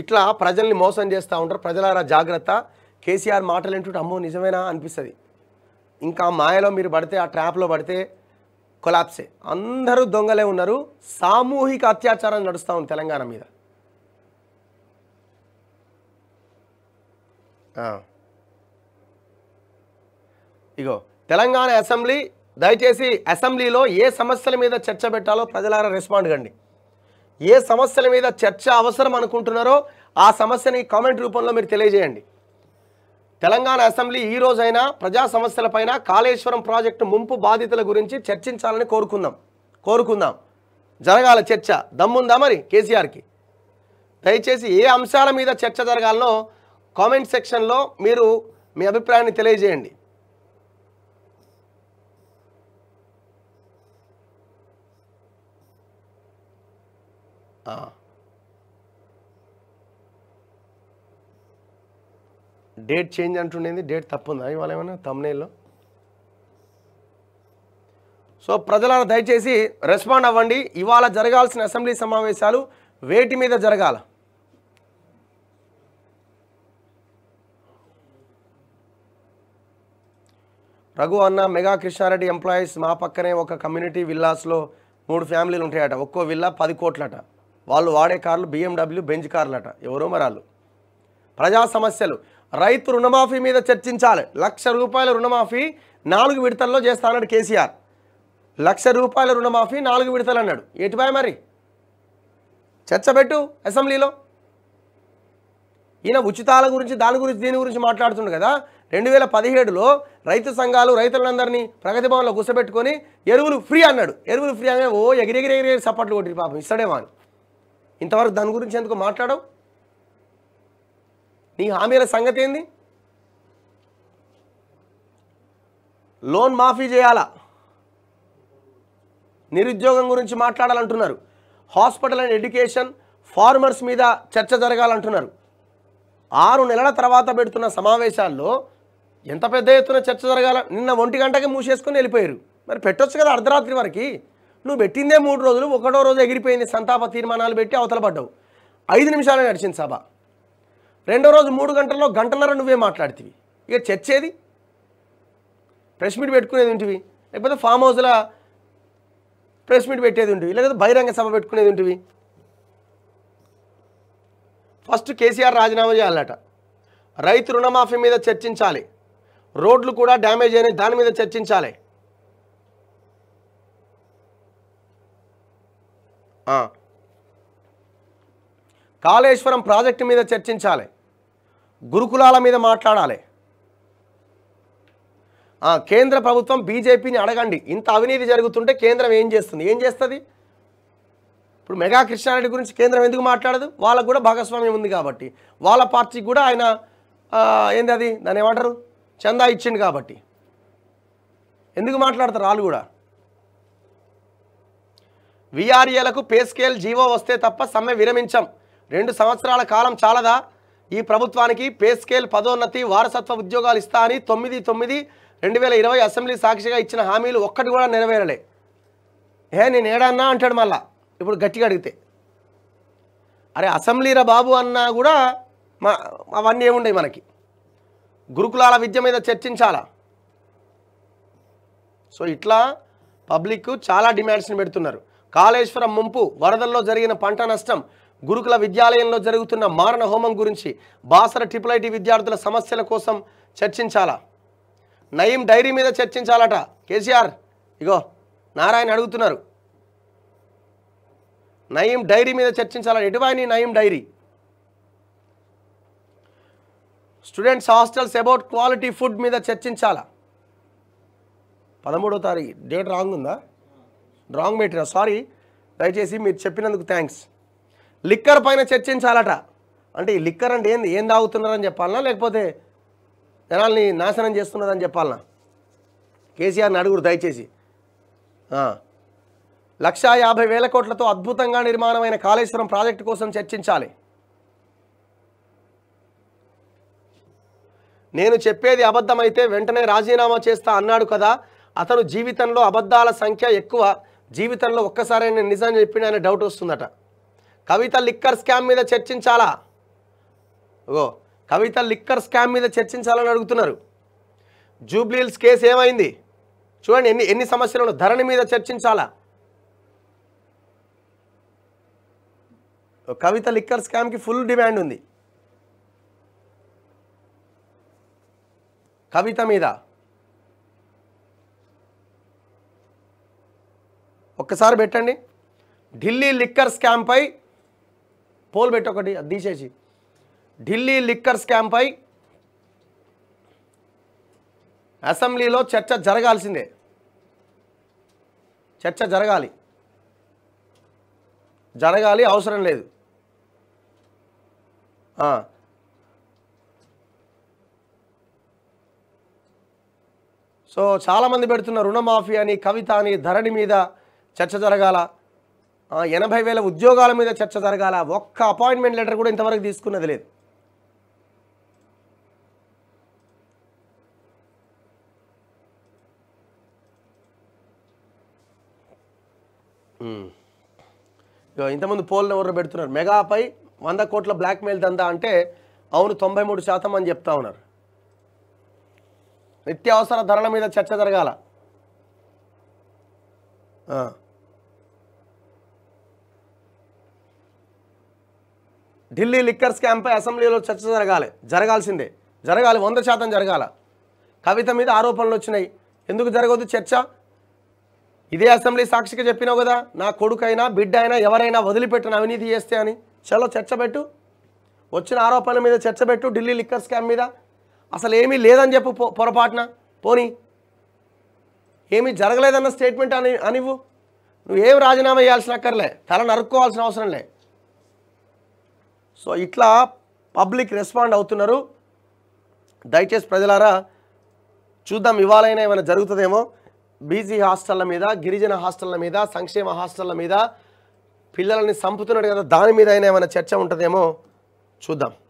ఇట్లా ప్రజల్ని మోసం చేస్తూ ఉంటారు ప్రజలారా జాగ్రత్త కేసీఆర్ మాటలు ఏంటంటే అమ్మో నిజమేనా అనిపిస్తుంది ఇంకా మాయలో మీరు పడితే ఆ ట్రాప్లో పడితే కొలాప్సే అందరూ దొంగలే ఉన్నారు సామూహిక అత్యాచారం నడుస్తూ ఉంది తెలంగాణ మీద ఇగో తెలంగాణ అసెంబ్లీ దయచేసి అసెంబ్లీలో ఏ సమస్యల మీద చర్చ పెట్టాలో ప్రజలారా రెస్పాండ్ కండి ఏ సమస్యల మీద చర్చ అవసరం అనుకుంటున్నారో ఆ సమస్యని కామెంట్ రూపంలో మీరు తెలియజేయండి తెలంగాణ అసెంబ్లీ ఈ రోజైనా ప్రజా సమస్యలపైన కాళేశ్వరం ప్రాజెక్టు ముంపు బాధితుల గురించి చర్చించాలని కోరుకుందాం కోరుకుందాం జరగాల చర్చ దమ్ముందా మరి కేసీఆర్కి దయచేసి ఏ అంశాల మీద చర్చ జరగాలనో కామెంట్ సెక్షన్లో మీరు మీ అభిప్రాయాన్ని తెలియజేయండి డేట్ చేంజ్ అంటుండేది డేట్ తప్పుందా ఇవాళ ఏమైనా తమ్నేల్లో సో ప్రజలను దయచేసి రెస్పాండ్ అవ్వండి ఇవాళ జరగాల్సిన అసెంబ్లీ సమావేశాలు వేటి మీద జరగాల రఘు అన్న మెగా కృష్ణారెడ్డి ఎంప్లాయీస్ మా పక్కనే ఒక కమ్యూనిటీ విల్లాస్లో మూడు ఫ్యామిలీలు ఉంటాయట ఒక్కో విల్లా పది కోట్లట వాళ్ళు వాడే కార్లు బిఎండబ్ల్యూ బెంజ్ కార్లట ఎవరో మరాలు ప్రజా సమస్యలు రైతు రుణమాఫీ మీద చర్చించాలి లక్ష రూపాయల రుణమాఫీ నాలుగు విడతల్లో చేస్తానన్నాడు కేసీఆర్ లక్ష రూపాయల రుణమాఫీ నాలుగు విడతలు అన్నాడు ఎటుపై మరి చర్చ పెట్టు అసెంబ్లీలో ఈయన ఉచితాల గురించి దాని గురించి దీని గురించి మాట్లాడుతుండు కదా రెండు వేల పదిహేడులో రైతు సంఘాలు రైతులందరినీ ప్రగతి భవన్లో కూర్చోబెట్టుకొని ఎరువులు ఫ్రీ అన్నాడు ఎరువులు ఫ్రీ అనే ఓ ఎగిరెగిరెగిరి సపోర్ట్లు కొట్టి పాపం ఇస్తాడేమో అని ఇంతవరకు దాని గురించి ఎందుకు మాట్లాడవు నీ హామీల సంగతి ఏంది లోన్ మాఫీ చేయాలా నిరుద్యోగం గురించి మాట్లాడాలంటున్నారు హాస్పిటల్ అండ్ ఎడ్యుకేషన్ ఫార్మర్స్ మీద చర్చ జరగాలంటున్నారు ఆరు నెలల తర్వాత పెడుతున్న సమావేశాల్లో ఎంత పెద్ద ఎత్తున చర్చ జరగాల నిన్న ఒంటి గంటకి మూసేసుకొని వెళ్ళిపోయారు మరి పెట్టొచ్చు కదా అర్ధరాత్రి వరకు నువ్వు పెట్టిందే మూడు రోజులు ఒకటో రోజు ఎగిరిపోయింది సంతాప తీర్మానాలు పెట్టి అవతల పడ్డావు ఐదు నిమిషాలే నడిచింది సభ రెండో రోజు మూడు గంటల్లో గంటన్నర నువ్వే మాట్లాడుతీవి ఇక చర్చేది ప్రెస్ మీట్ పెట్టుకునేది ఉంటివి లేకపోతే ఫామ్ హౌస్ల ప్రెస్ మీట్ పెట్టేది ఉంటివి లేకపోతే బహిరంగ సభ పెట్టుకునేది ఉంటివి ఫస్ట్ కేసీఆర్ రాజీనామా చేయాలట రైతు రుణమాఫీ మీద చర్చించాలి రోడ్లు కూడా డ్యామేజ్ అయినాయి దాని మీద చర్చించాలి కాళేశ్వరం ప్రాజెక్టు మీద చర్చించాలి గురుకులాల మీద మాట్లాడాలి కేంద్ర ప్రభుత్వం బీజేపీని అడగండి ఇంత అవినీతి జరుగుతుంటే కేంద్రం ఏం చేస్తుంది ఏం చేస్తుంది ఇప్పుడు మెగా కృష్ణారెడ్డి గురించి కేంద్రం ఎందుకు మాట్లాడదు వాళ్ళకు కూడా భాగస్వామ్యం ఉంది కాబట్టి వాళ్ళ పార్టీకి కూడా ఆయన ఏంది అది దాన్ని ఏమంటారు చందా ఇచ్చిండు కాబట్టి ఎందుకు మాట్లాడతారు వాళ్ళు కూడా విఆర్ఏలకు పే స్కేల్ జీవో వస్తే తప్ప సమ్మె విరమించం రెండు సంవత్సరాల కాలం చాలదా ఈ ప్రభుత్వానికి పే స్కేల్ పదోన్నతి వారసత్వ ఉద్యోగాలు ఇస్తా అని తొమ్మిది తొమ్మిది రెండు వేల ఇరవై అసెంబ్లీ సాక్షిగా ఇచ్చిన హామీలు ఒక్కటి కూడా నెరవేరలే ఏ నేను ఏడన్నా అంటాడు మళ్ళా ఇప్పుడు గట్టిగా అడిగితే అరే అసెంబ్లీరా బాబు అన్నా కూడా మా అవన్నీ ఏముండయి మనకి గురుకులాల విద్య మీద చర్చించాలా సో ఇట్లా పబ్లిక్ చాలా డిమాండ్స్ని పెడుతున్నారు కాళేశ్వరం ముంపు వరదల్లో జరిగిన పంట నష్టం గురుకుల విద్యాలయంలో జరుగుతున్న మారణ హోమం గురించి బాసర ట్రిపుల్ ఐటీ విద్యార్థుల సమస్యల కోసం చర్చించాలా నయీం డైరీ మీద చర్చించాలట కేసీఆర్ ఇగో నారాయణ అడుగుతున్నారు నయీం డైరీ మీద చర్చించాలట ఎటువైనా Nayeem diary students hostels about quality food మీద చర్చించాలా పదమూడో తారీఖు డేట్ రాంగ్ ఉందా రాంగ్ మెటీరియల్ సారీ దయచేసి మీరు చెప్పినందుకు థ్యాంక్స్ లిక్కర్ పైన చర్చించాలట అంటే ఈ లిక్కర్ అంటే ఏంది ఏం తాగుతున్నారని చెప్పాలనా లేకపోతే జనాల్ని నాశనం చేస్తున్నదని చెప్పాలనా కేసీఆర్ని అడుగురు దయచేసి లక్షా యాభై వేల కోట్లతో అద్భుతంగా నిర్మాణమైన కాళేశ్వరం ప్రాజెక్టు కోసం చర్చించాలి నేను చెప్పేది అబద్ధమైతే వెంటనే రాజీనామా చేస్తా అన్నాడు కదా అతను జీవితంలో అబద్ధాల సంఖ్య ఎక్కువ జీవితంలో ఒక్కసారి నేను నిజాన్ని చెప్పిన అనే డౌట్ వస్తుందట కవిత లిక్కర్ స్కామ్ మీద చర్చించాలా ఓ కవిత లిక్కర్ స్కామ్ మీద చర్చించాలని అడుగుతున్నారు జూబ్లీహిల్స్ కేసు ఏమైంది చూడండి ఎన్ని ఎన్ని సమస్యలను ధరణి మీద చర్చించాలా కవిత లిక్కర్ స్కామ్కి ఫుల్ డిమాండ్ ఉంది కవిత మీద ఒక్కసారి పెట్టండి ఢిల్లీ లిక్కర్ స్కామ్పై పోల్ పెట్టి ఒకటి తీసేసి ఢిల్లీ లిక్కర్ స్కామ్పై అసెంబ్లీలో చర్చ జరగాల్సిందే చర్చ జరగాలి జరగాలి అవసరం లేదు సో చాలామంది పెడుతున్న రుణమాఫీ అని కవిత అని ధరణి మీద చర్చ జరగాల ఎనభై వేల ఉద్యోగాల మీద చర్చ జరగాల ఒక్క అపాయింట్మెంట్ లెటర్ కూడా ఇంతవరకు తీసుకున్నది లేదు ఇంతమంది పోల్ని ఎవరు పెడుతున్నారు మెగాపై వంద కోట్ల బ్లాక్మెయిల్ దందా అంటే అవును తొంభై మూడు శాతం అని చెప్తా ఉన్నారు నిత్యావసర ధరల మీద చర్చ జరగాల ఢిల్లీ లిక్కర్ స్కామ్పై అసెంబ్లీలో చర్చ జరగాలి జరగాల్సిందే జరగాలి వంద శాతం జరగాల కవిత మీద ఆరోపణలు వచ్చినాయి ఎందుకు జరగదు చర్చ ఇదే అసెంబ్లీ సాక్షిగా చెప్పినావు కదా నా కొడుకైనా బిడ్డ అయినా ఎవరైనా వదిలిపెట్టిన అవినీతి చేస్తే అని చలో చర్చ పెట్టు వచ్చిన ఆరోపణల మీద చర్చ పెట్టు ఢిల్లీ లిక్కర్ స్కామ్ మీద అసలు ఏమీ లేదని చెప్పు పొరపాటున పోనీ ఏమీ జరగలేదన్న స్టేట్మెంట్ అని అనివ్వు నువ్వేం రాజీనామా చేయాల్సిన అక్కర్లే తల నరుక్కోవాల్సిన అవసరం లే సో ఇట్లా పబ్లిక్ రెస్పాండ్ అవుతున్నారు దయచేసి ప్రజలారా చూద్దాం ఇవాళైనా ఏమైనా జరుగుతుందేమో బీజీ హాస్టళ్ళ మీద గిరిజన హాస్టళ్ళ మీద సంక్షేమ హాస్టళ్ళ మీద పిల్లలని చంపుతున్నాడు కదా దాని మీద అయినా ఏమైనా చర్చ ఉంటుందేమో చూద్దాం